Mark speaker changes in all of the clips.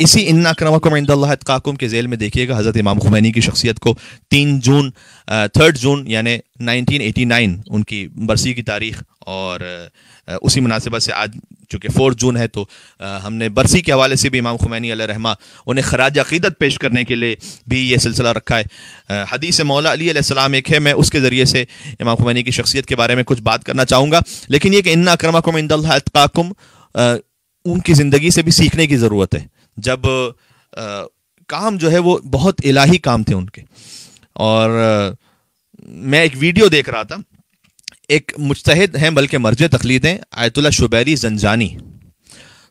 Speaker 1: इसी इन्ना अक्रमकम इंदाकाकुम के जेल में देखिएगा हज़रत इमाम खुमैनी की शख्सियत को तीन जून थर्ड जून एटी 1989 उनकी बरसी की तारीख और उसी मुनासिबत से आज चूँकि फोर्थ जून है तो हमने बरसी के हवाले से भी इमाम खुमैनी रहमा उन्हें खराज अकीदत पेश करने के लिए भी ये सिलसिला रखा है हदीस मौला अलीसम एक है मैं उसके ज़रिए से इमाम खुमैनी की शख्सियत के बारे में कुछ बात करना चाहूँगा लेकिन ये कि इन्ना अक्रमकुम इंदाकुम उनकी ज़िंदगी से भी सीखने की ज़रूरत है जब आ, काम जो है वो बहुत इलाही काम थे उनके और आ, मैं एक वीडियो देख रहा था एक मुश्तद हैं बल्कि मर्ज तखलीद हैं आयतुल्ला शुबैरी जंजानी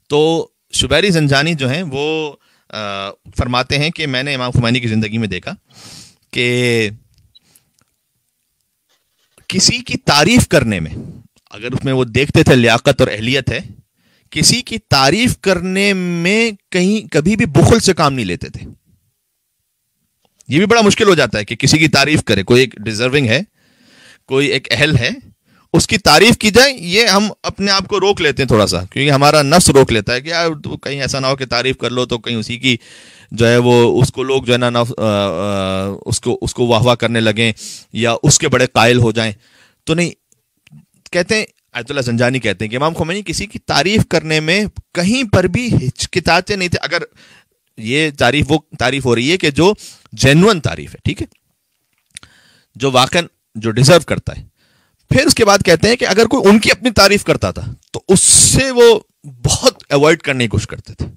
Speaker 1: तो शुबैरी जंजानी जो हैं वो आ, फरमाते हैं कि मैंने इमाम खुमैनी की ज़िंदगी में देखा कि किसी की तारीफ करने में अगर उसमें वो देखते थे लियाकत और अहलियत है किसी की तारीफ करने में कहीं कभी भी बुखल से काम नहीं लेते थे यह भी बड़ा मुश्किल हो जाता है कि किसी की तारीफ करे कोई एक डिजर्विंग है कोई एक अहल है उसकी तारीफ की जाए ये हम अपने आप को रोक लेते हैं थोड़ा सा क्योंकि हमारा नफ्स रोक लेता है कि यार तो कहीं ऐसा ना हो कि तारीफ कर लो तो कहीं उसी की जो है वो उसको लोग जो है ना, ना आ, उसको उसको वाह वाह करने लगें या उसके बड़े कायल हो जाएं तो नहीं कहते हैं आयतुल्ला जंजानी कहते हैं कि इमाम खोमैनी किसी की तारीफ करने में कहीं पर भी हिचकिताते नहीं थे अगर ये तारीफ वो तारीफ हो रही है कि जो जेनुअन तारीफ है ठीक है जो वाकन जो डिजर्व करता है फिर उसके बाद कहते हैं कि अगर कोई उनकी अपनी तारीफ करता था तो उससे वो बहुत अवॉइड करने की कोशिश करते थे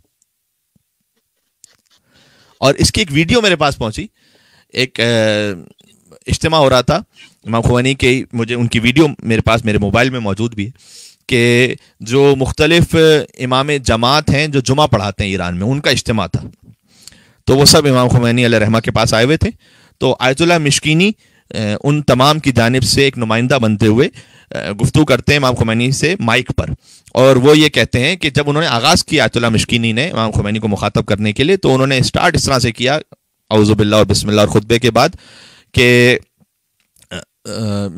Speaker 1: और इसकी एक वीडियो मेरे पास पहुंची एक इज्तम हो रहा था इमाम खुवानी के मुझे उनकी वीडियो मेरे पास मेरे मोबाइल में मौजूद भी है कि जो मुख्तलिफ इमाम जमात हैं जो जुमा पढ़ाते हैं ईरान में उनका इज्तम था तो वो सब इमाम खुमैनी रहमा के पास आए हुए थे तो आयतुल्ला मिशकिनी उन तमाम की जानब से एक नुमाइंदा बनते हुए गुफ्तु करते हैं इमाम खुमैनी से माइक पर और वो ये कहते हैं कि जब उन्होंने आगाज़ किया आयतुल्ला मिशकिनी ने इमाम खुमैनी को मुखातब करने के लिए तो उन्होंने स्टार्ट इस तरह से किया अवज़ुबिल्ला और बिस्मिल्ला और खुतबे के बाद कि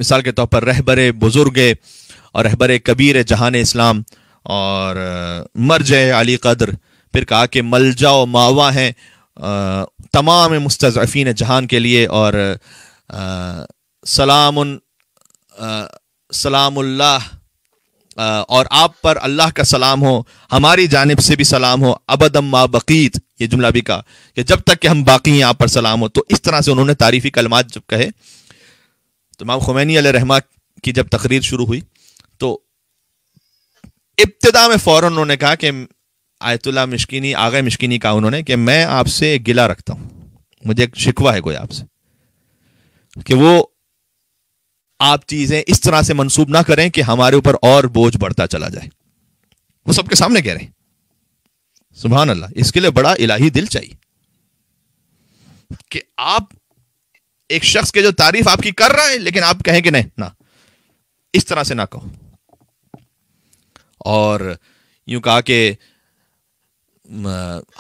Speaker 1: मिसाल के तौर पर रहबर बुज़ुर्ग और रहबर कबीर जहान इस्लाम और मर्ज अली कदर फिर कहा कि मलजा जाओ मावा हैं तमाम मुस्तफ़ीन जहान के लिए और सलाम सलामुल्लाह और आप पर अल्लाह का सलाम हो हमारी जानब से भी सलाम हो अबदम मा बकीत ये जुमला भी कहा कि जब तक कि हम बाकी हैं आप पर सलाम हो तो इस तरह से उन्होंने तारीफी कलमात जब कहे तो माम खुमैनी रहमा की जब तकरीर शुरू हुई तो इब्तदा में फ़ौर उन्होंने कहा कि आयतुल्ला मिशकिनी आगे मिशकिनी कहा उन्होंने कि मैं आपसे गिला रखता हूँ मुझे एक शिकवा है कोई आपसे कि वो आप चीज़ें इस तरह से मनसूब ना करें कि हमारे ऊपर और बोझ बढ़ता चला जाए वो सबके सामने कह रहे हैं सुबहान अल्लाह इसके लिए बड़ा इलाही दिल चाहिए कि आप एक शख्स के जो तारीफ आपकी कर रहा है लेकिन आप कहें कि नहीं ना इस तरह से ना कहो और यूं कहा कि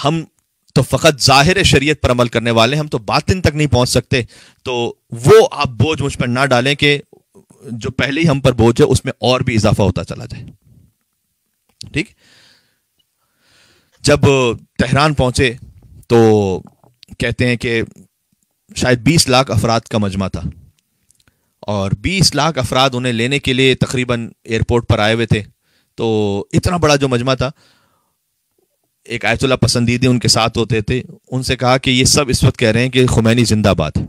Speaker 1: हम तो फ़कत ज़ाहिर शरीयत पर अमल करने वाले हम तो बातिन तक नहीं पहुंच सकते तो वो आप बोझ मुझ पर ना डालें कि जो पहले ही हम पर बोझ है उसमें और भी इजाफा होता चला जाए ठीक जब तहरान पहुंचे तो कहते हैं कि शायद 20 लाख अफराद का मजमा था और 20 लाख अफराद उन्हें लेने के लिए तकरीबन एयरपोर्ट पर आए हुए थे तो इतना बड़ा जो मजमा था एक आयतुल्ला पसंदीदी उनके साथ होते थे उनसे कहा कि ये सब इस वक्त कह रहे हैं कि खुमैनी जिंदाबाद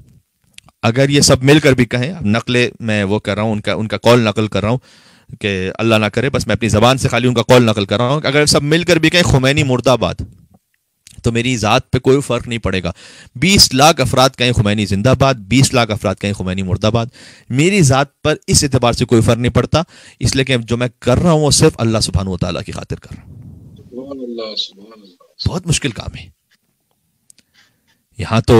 Speaker 1: अगर ये सब मिलकर भी कहें नकले मैं वो कर रहा हूँ उनका उनका कॉल नकल कर रहा हूँ कि अल्लाह ना करे बस मैं अपनी ज़बान से खाली उनका कॉल नकल कर रहा हूँ अगर सब मिलकर भी कहें खुमैनी मुर्दाबाद तो मेरी ज़ात पे कोई फ़र्क नहीं पड़ेगा 20 लाख अफराद कहें खुमैनी जिंदाबाद 20 लाख अफराद कहें खुमैनी मुर्दाबाद मेरी ज़ात पर इस एतबार से कोई फ़र्क नहीं पड़ता इसलिए कि जो मैं कर रहा हूँ वो सिर्फ अल्लाह सुबहान तला की खातिर कर रहा हूँ बहुत मुश्किल काम है यहाँ तो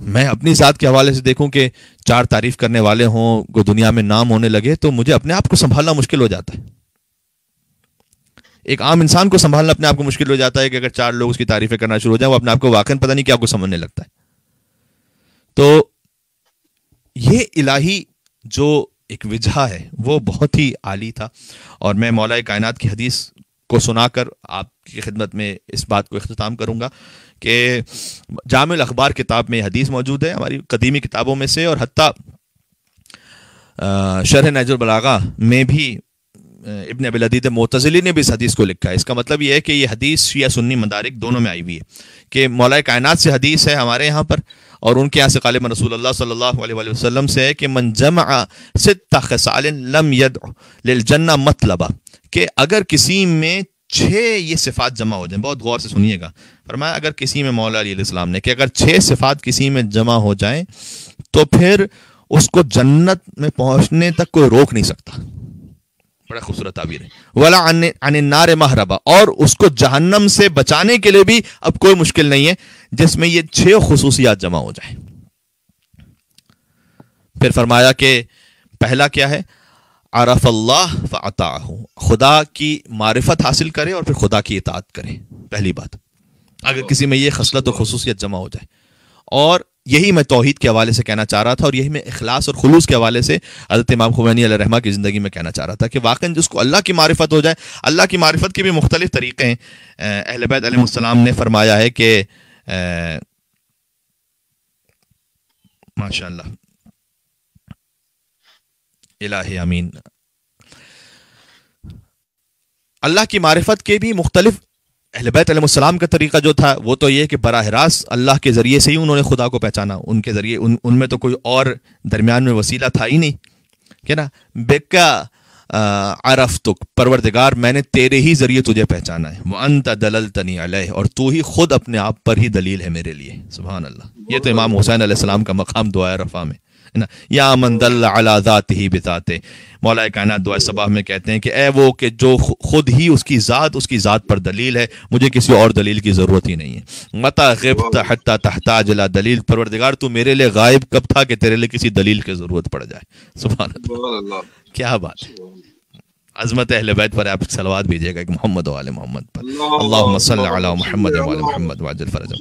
Speaker 1: मैं अपनी जात के हवाले से देखूं कि चार तारीफ करने वाले हों को दुनिया में नाम होने लगे तो मुझे अपने आप को संभालना मुश्किल हो जाता है एक आम इंसान को संभालना अपने आप को मुश्किल हो जाता है कि अगर चार लोग उसकी तारीफें करना शुरू हो जाए वो अपने आप को वाकई पता नहीं क्या आपको समझने लगता है तो ये इलाही जो एक विजह है वो बहुत ही आली था और मैं मौलाए कायनात की हदीस को सुनाकर आपकी खिदमत में इस बात को अख्ताम करूँगा कि जाम अखबार किताब में हदीस मौजूद है हमारी कदीमी किताबों में से और हती शरह नजुलबलागा में भी इबन अबीद मोतज़ली ने भी इस हदीस को लिखा है इसका मतलब यह है कि यह हदीस या सुन्नी मदारिक दोनों में आई हुई है कि मौला कायनात से हदीस है हमारे यहाँ पर और उनके यहाँ से कालिबन रसूल अल्लाह सल्लल्लाहु से है कि मन जमा सित्ताल यद जन्ना मतलबा कि अगर किसी में छः ये सिफ़ात जमा हो जाए बहुत गौर से सुनिएगा फरमाया अगर किसी में मौलाम ने कि अगर छः सिफ़ात किसी में जमा हो जाए तो फिर उसको जन्नत में पहुँचने तक कोई रोक नहीं सकता बड़ा खूबसूरत ताबीर है वाला अन नार महरबा और उसको जहन्नम से बचाने के लिए भी अब कोई मुश्किल नहीं है जिसमें ये छह खसूसियात जमा हो जाए फिर फरमाया कि पहला क्या है आरफ अल्लाह फ़ता खुदा की मारिफत हासिल करे और फिर खुदा की इतात करे पहली बात अगर किसी में ये खसलत और खसूसियत जमा हो जाए और यही मैं तोहहीद के हवाले से कहना चाह रहा था और यही मैं अखलास और खलूस के हवाले से हज़रत इमाम खुबैनी रहमा की ज़िंदगी में कहना चाह रहा था कि वाकई जिसको अल्लाह की मारिफत हो जाए अल्लाह की मारिफत के भी मुख्तलिफ़ तरीक़े हैं अहलबैद ने फरमाया है कि माशाल्लाह इलाही अमीन अल्लाह की मारिफत के भी मुख्तलिफ अहलबैतम का तरीका जो था वो तो ये कि बरह रास्त अल्लाह के ज़रिए से ही उन्होंने खुदा को पहचाना उनके ज़रिए उन उनमें तो कोई और दरमियान में वसीला था ही नहीं क्या ना बेका अरफ तुक परवरदगार मैंने तेरे ही जरिए तुझे पहचाना है वह अंत दलल तनी अलह और तू ही खुद अपने आप पर ही दलील है मेरे लिए सुबह अल्लाह ये तो इमाम हुसैन सलाम का मकाम दुआ रफ़ा में है ना या मंदल अलाजात ही बिताते मौलाए कायना दुआ सबाह में कहते हैं कि ए वो कि जो खुद ही उसकी ज़ात उसकी ज़ात पर दलील है मुझे किसी और दलील की ज़रूरत ही नहीं है मता गिब हत्ता तहता जला दलील परवरदिगार तू मेरे लिए गायब कब था कि तेरे लिए किसी दलील की ज़रूरत पड़ जाए सुबह क्या बात है अजमत अहल बैत पर आप सलवाद भेजिएगा मोहम्मद वाले मोहम्मद पर अल्लाह सल मोहम्मद वाले मोहम्मद वाजल फरजा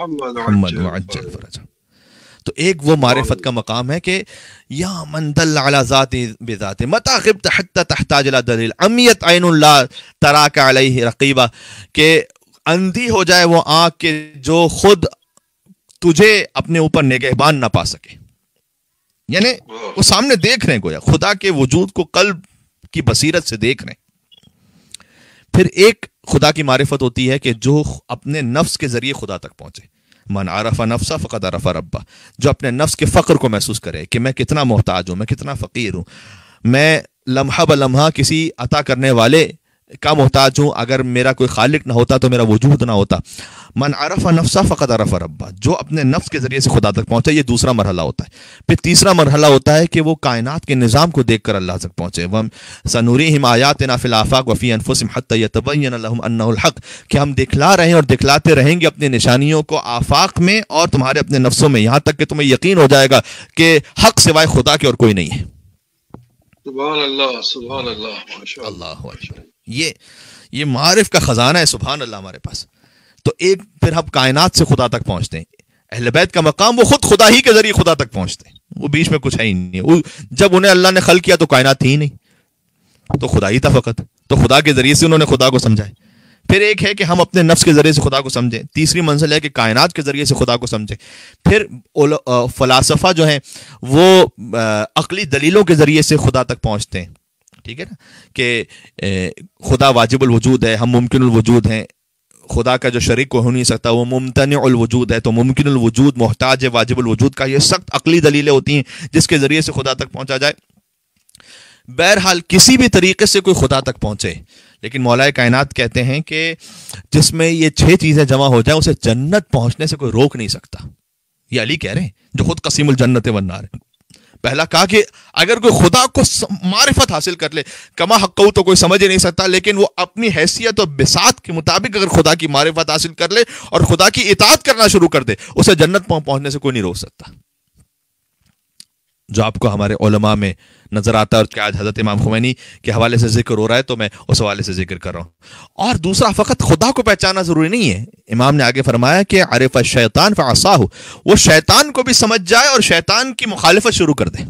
Speaker 1: मोहम्मद वाजल फरजा तो एक वो मारिफत का मकाम है कि या मंदल अला ज़ात मताखिब हत्ता तहताज दलील अमियत ऐन तरा का अलैहि रकीबा के अंधी हो जाए वो आँख के जो खुद तुझे अपने ऊपर निगहबान ना पा सके यानी वो सामने देख रहे हैं गोया खुदा के वजूद को कल्ब की बसीरत से देख रहे हैं फिर एक खुदा की मारिफत होती है कि जो अपने नफ्स के जरिए खुदा तक पहुंचे मन आरफा नफसा फ़कत आरफा रब्बा जो अपने नफ्स के फ़क्र को महसूस करे कि मैं कितना मोहताज हूँ मैं कितना फ़कीर हूँ मैं लम्हा ब लम्हा किसी अता करने वाले का मोहताज हूँ अगर मेरा कोई खालिक ना होता तो मेरा वजूद ना होता मन अरफ़ नफसा फ़कत अरफ़ रब्बा जो अपने नफ्स के ज़रिए से खुदा तक पहुँचा ये दूसरा मरहला होता है फिर तीसरा मरहला होता है कि वो कायनात के निज़ाम को देख कर अल्लाह तक पहुँचे वम सनूरी हिम आयात नाफिलाफ़ाक वफ़ी अनफुसम हतबैनहक कि हम दिखला रहे हैं और दिखलाते रहेंगे अपनी निशानियों को आफाक में और तुम्हारे अपने नफ्सों में यहाँ तक कि तुम्हें यकीन हो जाएगा कि हक सिवाय खुदा के और कोई नहीं है अल्लाह अल्लाह ये ये मारफ का ख़जाना है सुबहान अल्लाह हमारे पास तो एक फिर हम कायनात से खुदा तक पहुँचते हैं अहलबैत का मकाम वो खुद खुदा ही के ज़रिए खुदा तक पहुँचते हैं वो बीच में कुछ है ही नहीं जब उन्हें अल्लाह ने खल किया तो कायनात थी ही नहीं तो खुदा ही था फ़कत तो खुदा के ज़रिए से उन्होंने खुदा को समझाए फिर एक है कि हम अपने नफ्स के ज़रिए से खुदा को समझें तीसरी मंजिल है कि कायनात के ज़रिए से खुदा को समझें फिर फ़लासफ़ा जो है वो अकली दलीलों के ज़रिए से खुदा तक पहुँचते हैं ठीक है ना कि खुदा वाजिबुल वजूद है हम मुमकिन वजूद हैं खुदा का जो शरीक को हो नहीं सकता वो मुमतन वजूद है तो मुमकिन वजूद मोहताज है वाजिब वजूद का ये सख्त अकली दलीलें होती हैं जिसके ज़रिए से खुदा तक पहुंचा जाए बहरहाल किसी भी तरीके से कोई खुदा तक पहुँचे लेकिन मौलाए कायनात कहते हैं कि जिसमें ये छह चीज़ें जमा हो जाए उसे जन्नत पहुंचने से कोई रोक नहीं सकता ये अली कह रहे हैं जो खुद कसीमुल जन्नत वन्नार है पहला कहा कि अगर कोई खुदा को मारिफत हासिल कर ले कमा हकू तो कोई समझ ही नहीं सकता लेकिन वो अपनी हैसियत और बिसात के मुताबिक अगर खुदा की मारिफत हासिल कर ले और खुदा की इतात करना शुरू कर दे उसे जन्नत पहुंचने से कोई नहीं रोक सकता जो आपको हमारे ओलमा में नज़र आता है और क्या हज़रत इमाम खुमैनी के हवाले से जिक्र हो रहा है तो मैं उस हवाले से जिक्र कर रहा हूँ और दूसरा फ़कत खुदा को पहचाना ज़रूरी नहीं है इमाम ने आगे फरमाया कि आरिफ शैतान फ़ासा हो वो शैतान को भी समझ जाए और शैतान की मुखालफत शुरू कर दे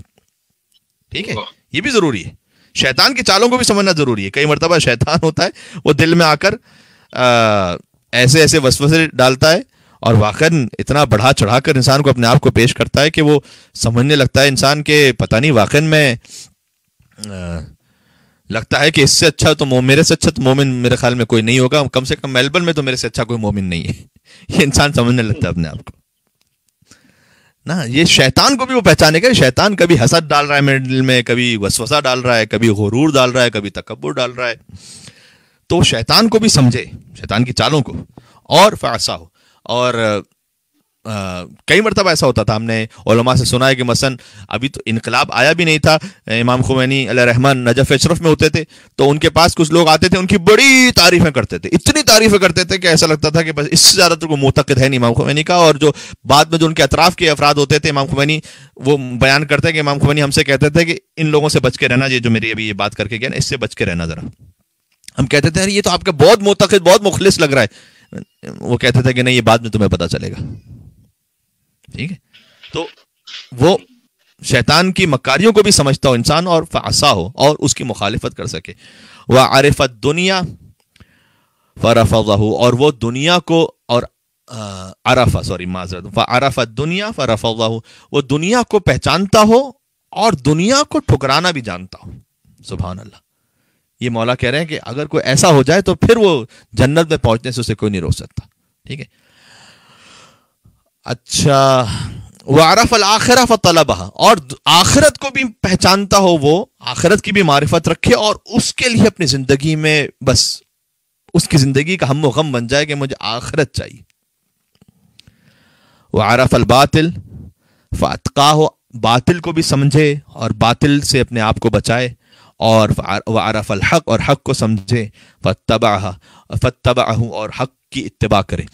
Speaker 1: ठीक है ये भी ज़रूरी है शैतान के चालों को भी समझना ज़रूरी है कई मरतबा शैतान होता है वो दिल में आकर आ, ऐसे ऐसे वसवसे डालता है और वाकई इतना बढ़ा चढ़ा कर इंसान को अपने आप को पेश करता है कि वो समझने लगता है इंसान के पता नहीं वाकई में लगता है कि इससे अच्छा तो मेरे से अच्छा तो मोमिन मेरे ख्याल में कोई नहीं होगा कम से कम मेलबर्न में तो मेरे से अच्छा कोई मोमिन नहीं है ये इंसान समझने लगता है अपने आप को ना ये शैतान को भी वो पहचाने का शैतान कभी हसद डाल रहा है मेरे दिल में कभी वसवसा डाल रहा है कभी गुरूर डाल रहा है कभी तकबर डाल रहा है तो शैतान को भी समझे शैतान की चालों को और फासा हो और कई मरतबा ऐसा होता था हमने ओलमा से सुना है कि मसन अभी तो इनकलाब आया भी नहीं था इमाम खुमैनी रहमान नजफ अशरफ में होते थे तो उनके पास कुछ लोग आते थे उनकी बड़ी तारीफें करते थे इतनी तारीफें करते थे कि ऐसा लगता था कि बस इससे ज़्यादा तो कोई मोतकद है नहीं इमाम खुमैनी का और जो बाद में जो उनके अतराफ़ के अफराद होते थे इमाम खुमैनी वो बयान करते हैं कि इमाम खुमैनी हमसे कहते थे कि इन लोगों से बच के रहना ये जो मेरी अभी ये बात करके गया ना इससे बच के रहना ज़रा हम कहते थे अरे ये तो आपका बहुत मोतकद बहुत मुखलिस लग रहा है वो कहते थे कि नहीं ये बाद में तुम्हें पता चलेगा ठीक है तो वो शैतान की मकारियों को भी समझता हो इंसान और फासा हो और उसकी मुखालिफत कर सके वह आरिफत दुनिया फ़रफ़ और वो दुनिया को और अरफा सॉरी माजरत व अरफा दुनिया फ़रफ़ वो दुनिया को पहचानता हो और दुनिया को ठुकराना भी जानता हो सुबह अल्लाह ये मौला कह रहे हैं कि अगर कोई ऐसा हो जाए तो फिर वो जन्नत में पहुंचने से उसे कोई नहीं रोक सकता ठीक है अच्छा वारफ अल आखिरा फलबा और आखिरत को भी पहचानता हो वो आखिरत की भी मारिफत रखे और उसके लिए अपनी जिंदगी में बस उसकी जिंदगी का हम गम बन जाए कि मुझे आखिरत चाहिए वारफ अल बातिल फातका हो बातिल को भी समझे और बातिल से अपने आप को बचाए और व आरफ अलहक और हक को समझे फतबा फतबा और हक की इतबा करे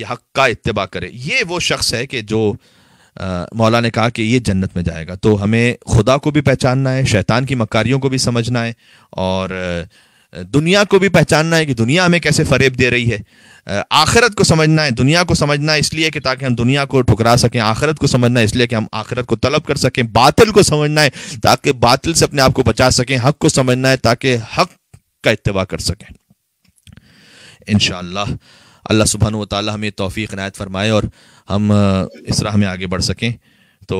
Speaker 1: या हक का इतबा करे ये वो शख्स है कि जो आ, मौला ने कहा कि ये जन्नत में जाएगा तो हमें खुदा को भी पहचानना है शैतान की मकारियों को भी समझना है और दुनिया को भी पहचानना है कि दुनिया हमें कैसे फरेब दे रही है आखिरत को समझना है दुनिया को समझना है इसलिए कि ताकि हम दुनिया को ठुकरा सकें आखिरत को समझना है इसलिए कि हम आखिरत को तलब कर सकें बातिल को समझना है ताकि बातिल से अपने आप को बचा सकें हक को समझना है ताकि हक का इतवा कर सकें इन अल्लाह सुबहान ताली हमें तोफ़ी नायत फरमाए और हम इस राह में आगे बढ़ सकें तो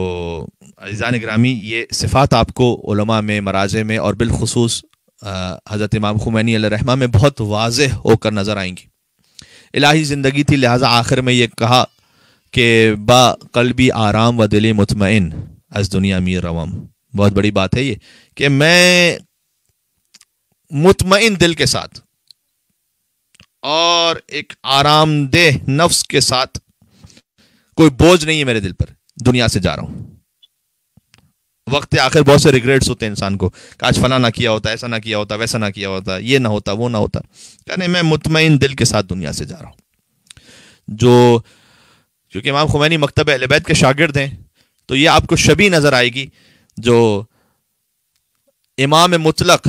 Speaker 1: अजान ग्रामी ये सिफ़ात आपको में मराजे में और बिलखसूस हज़रत इमाम खुमैनी रहमा में बहुत वाज होकर नज़र आएंगी इलाही ज़िंदगी थी लिहाजा आखिर में ये कहा कि बा भी आराम व दिल मुतमिन अज दुनिया मीर रवम बहुत बड़ी बात है ये कि मैं मुतमिन दिल के साथ और एक आरामदेह नफ्स के साथ कोई बोझ नहीं है मेरे दिल पर दुनिया से जा रहा हूँ वक्त आखिर बहुत से रिग्रेट्स होते हैं इंसान को काश फला ना किया होता ऐसा ना किया होता वैसा ना किया होता ये ना होता वो ना होता कहने मैं मुतमिन दिल के साथ दुनिया से जा रहा हूँ जो क्योंकि इमाम खुमैनी मकतब अहलबैत के शागिर्द हैं तो ये आपको शबी नज़र आएगी जो इमाम मुतलक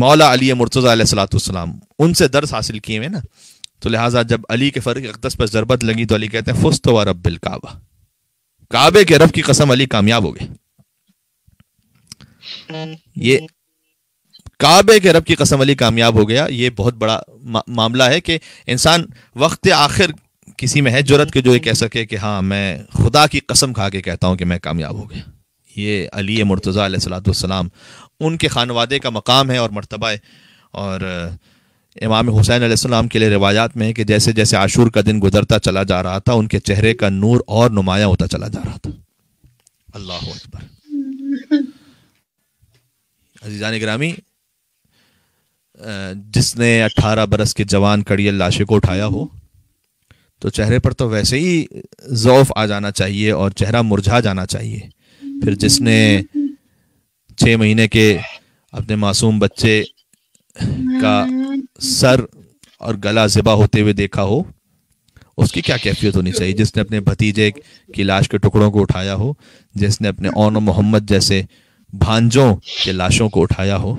Speaker 1: मौला अली मुर्तजा मुर्तज़ासलाम उनसे दर्स हासिल किए हुए ना तो लिहाजा जब अली के फ़र्क अकदस पर ज़रबत लगी तो अली कहते हैं फुस्त व रब बिल काबा काबे के रब की कसम अली कामयाब हो गए ये काबे के रब की कसम अली कामयाब हो गया ये बहुत बड़ा मा, मामला है कि इंसान वक्त आखिर किसी में है जरूरत के जो ये कह सके कि हाँ मैं खुदा की कसम खा के कहता हूँ कि मैं कामयाब हो गया ये अली मुर्तज़ा सलाम उनके खानवादे का मकाम है और मरतबा है और इमाम हुसैन आसमाम के लिए रिवायात में है कि जैसे जैसे आशूर का दिन गुजरता चला जा रहा था उनके चेहरे का नूर और नुमाया होता चला जा रहा था अल्लाह अकबर अजीजा ग्रामी जिसने 18 बरस के जवान कड़ियल लाशे को उठाया हो तो चेहरे पर तो वैसे ही ज़ौफ आ जाना चाहिए और चेहरा मुरझा जाना चाहिए फिर जिसने छः महीने के अपने मासूम बच्चे का सर और गला ज़िबा होते हुए देखा हो उसकी क्या कैफियत होनी चाहिए जिसने अपने भतीजे की लाश के टुकड़ों को उठाया हो जिसने अपने ओन मोहम्मद जैसे भांजों के लाशों को उठाया हो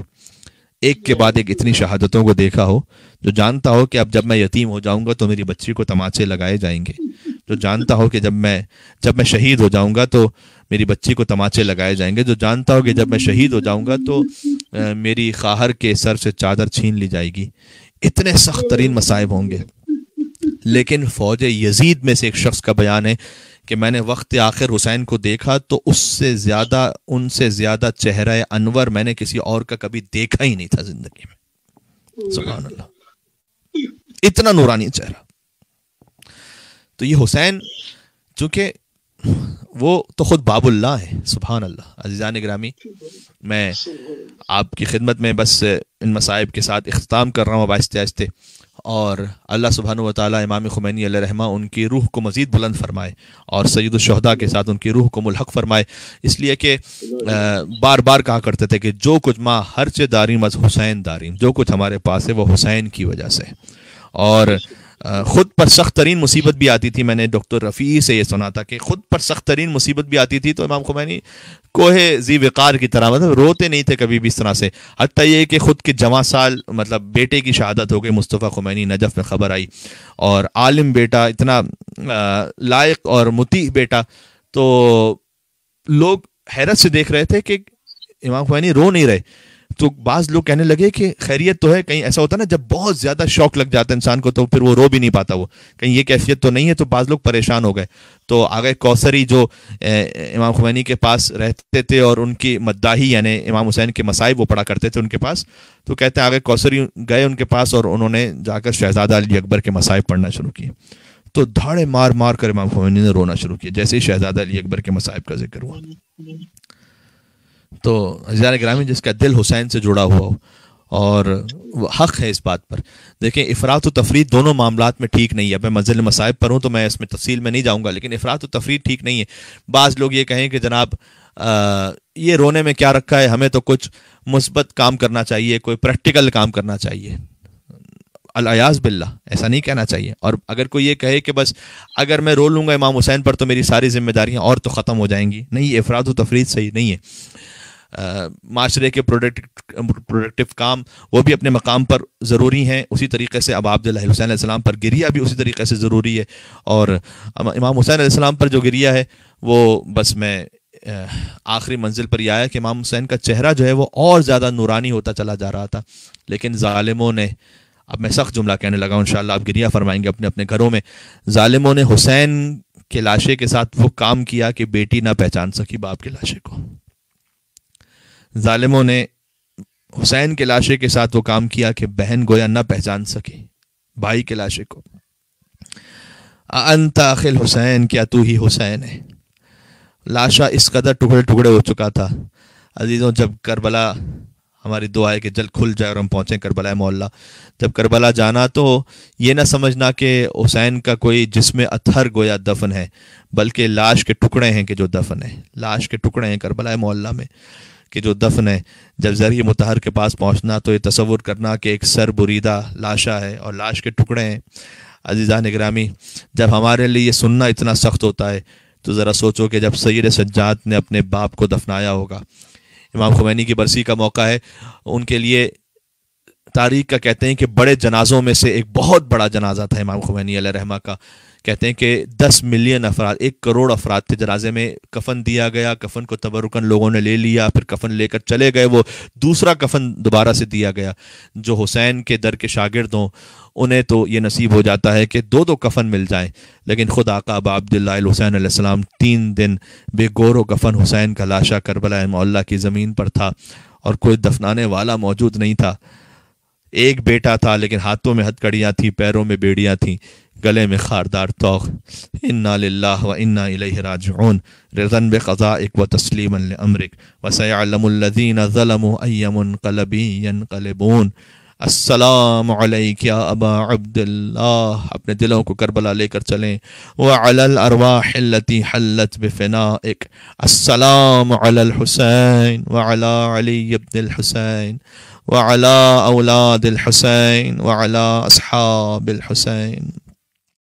Speaker 1: एक के बाद एक इतनी शहादतों को देखा हो जो जानता हो कि अब जब मैं यतीम हो जाऊंगा तो मेरी बच्ची को तमाचे लगाए जाएंगे जो जानता हो कि जब मैं जब मैं शहीद हो जाऊंगा तो मेरी बच्ची को तमाचे लगाए जाएंगे जो जानता हो कि जब मैं शहीद हो जाऊंगा तो आ, मेरी खाहर के सर से चादर छीन ली जाएगी इतने सख्त तरीन मसाइब होंगे लेकिन फौज यजीद में से एक शख्स का बयान है कि मैंने वक्त आखिर हुसैन को देखा तो उससे ज़्यादा उनसे ज़्यादा चेहरा अनवर मैंने किसी और का कभी देखा ही नहीं था ज़िंदगी में हम्म। सुबहान इतना नूरानी चेहरा तो ये हुसैन चूंकि वो तो ख़ुद बाबुल्ला है सुबहान अल्लाह अजीज़ान ग्रामी मैं आपकी खिदमत में बस इन मसाइब के साथ इख्ताम कर रहा हूँ अब आहिस्ते आहिस्ते और अल्लाह सुबहान वाली इमाम खुमैनी रहमा उनकी रूह को मज़ीद बुलंद फ़रमाए और सैदुलशहदा के साथ उनकी रूह को मुलहक फ़रमाए इसलिए कि बार बार कहा करते थे कि जो कुछ माँ हर चे दारी अज हुसैन दारी जो कुछ हमारे पास है वह हुसैन की वजह से और ख़ुद पर सख्त तरीन मुसीबत भी आती थी मैंने डॉक्टर रफ़ी से ये सुना था कि ख़ुद पर सख्त तरीन मुसीबत भी आती थी तो इमाम खुमैनी कोहे जी वक़ार की तरह मतलब रोते नहीं थे कभी भी इस तरह से हती ये कि ख़ुद के जमा साल मतलब बेटे की शहादत हो गई मुस्तफ़ा खुमैनी नजफ़ में ख़बर आई और आलिम बेटा इतना लायक और मुती बेटा तो लोग हैरत से देख रहे थे कि इमाम खुमैनी रो नहीं रहे तो बाज लोग कहने लगे कि खैरियत तो है कहीं ऐसा होता ना जब बहुत ज़्यादा शौक लग जाता है इंसान को तो फिर वो रो भी नहीं पाता वो कहीं ये कैफियत तो नहीं है तो बाज लोग परेशान हो गए तो आ गए कौसरी जो इमाम खुमैनी के पास रहते थे और उनकी मद्दाही यानी इमाम हुसैन के मसाइब वो पढ़ा करते थे उनके पास तो कहते हैं आगे कौसरी गए उनके पास और उन्होंने जाकर शहजादा अली अकबर के मसाइब पढ़ना शुरू किए तो धाड़े मार मार कर इमाम खुमैनी ने रोना शुरू किया जैसे ही शहजादा अली अकबर के मसाइब का जिक्र हुआ तो हज़ार ग्रामीण जिसका दिल हुसैन से जुड़ा हुआ हो और हक है इस बात पर देखें अफरात तफरी दोनों मामला में ठीक नहीं है मैं मंजिल मसाइब पर हूँ तो मैं इसमें तफसील में नहीं जाऊँगा लेकिन अफरात तफरी ठीक नहीं है बाज़ लोग ये कहें कि जनाब आ, ये रोने में क्या रखा है हमें तो कुछ मुस्बत काम करना चाहिए कोई प्रैक्टिकल काम करना चाहिए अलयाज बिल्ला ऐसा नहीं कहना चाहिए और अगर कोई ये कहे कि बस अगर मैं रो लूँगा इमाम हुसैन पर तो मेरी सारी जिम्मेदारियाँ और तो ख़त्म हो जाएंगी नहीं अफरात तफरी सही नहीं है माशरे के प्रोडक्टिव प्रोडक्टिव काम वो भी अपने मकाम पर ज़रूरी हैं उसी तरीके से अब हुसैन सलाम पर गिरिया भी उसी तरीके से ज़रूरी है और इमाम हुसैन पर जो गिरिया है वो बस मैं आखिरी मंजिल पर यह आया कि इमाम हुसैन का चेहरा जो है वो और ज़्यादा नूरानी होता चला जा रहा था लेकिन ालिमों ने अब मैं सख्त जुमला कहने लगा इन आप गिरिया फरमाएंगे अपने अपने घरों में ालिमों ने हुसैन के लाशे के साथ वो काम किया कि बेटी ना पहचान सकी बाप की लाशे को ालिमों ने हुसैन के लाशे के साथ वो काम किया कि बहन गोया ना पहचान सके भाई के लाशे को अंत आखिल हुसैन क्या तू ही हुसैन है लाशा इस कदर टुकड़े टुकड़े हो चुका था अजीज़ों जब करबला हमारी दुआ है कि जल खुल जाए और हम पहुँचें करबला मोहल्ला जब करबला जाना तो ये ना समझना कि हुसैन का कोई जिसमें अथर गोया दफन है बल्कि लाश के टुकड़े हैं कि जो दफन है लाश के टुकड़े हैं करबला मोहल्ला में कि जो दफन है जब ज़रिए मतहर के पास पहुँचना तो ये तस्वुर करना कि एक सर बुरीदा लाशा है और लाश के टुकड़े हैं अजीज़ा निगरामी जब हमारे लिए ये सुनना इतना सख्त होता है तो ज़रा सोचो कि जब सैद सज्जात ने अपने बाप को दफनाया होगा इमाम खुमैनी की बरसी का मौका है उनके लिए तारीख का कहते हैं कि बड़े जनाजों में से एक बहुत बड़ा जनाजा था इमाम खुमैनी रहमा का कहते हैं कि 10 मिलियन अफराद एक करोड़ अफराद थे जनाजे में कफन दिया गया कफन को तबरुकन लोगों ने ले लिया फिर कफन लेकर चले गए वो दूसरा कफन दोबारा से दिया गया जो हुसैन के दर के शागिर्द हों उन्हें तो ये नसीब हो जाता है कि दो दो कफन मिल जाए लेकिन खुद आका अब आसमाम तीन दिन बेगोरो कफन हुसैन का लाशा करबला मोल्ला की ज़मीन पर था और कोई दफनाने वाला मौजूद नहीं था एक बेटा था लेकिन हाथों में हथकड़ियाँ थी पैरों में बेड़ियाँ थीं गले में खारदार तो इन्ना लाला व इन्ना राजन रजन बज़ा एक व तस्लीम अमरिक वसमदीन ज़लम कलबीन कलबून अस्सलाम या अबा अब्दुल्ला अपने दिलों को करबला लेकर चलें वलल अरवाहती हलत बफ़ना एक अस्सलाम अलल हुसैन वला अली अब्दुल हुसैन वला औलाद हुसैन वला असहाब हुसैन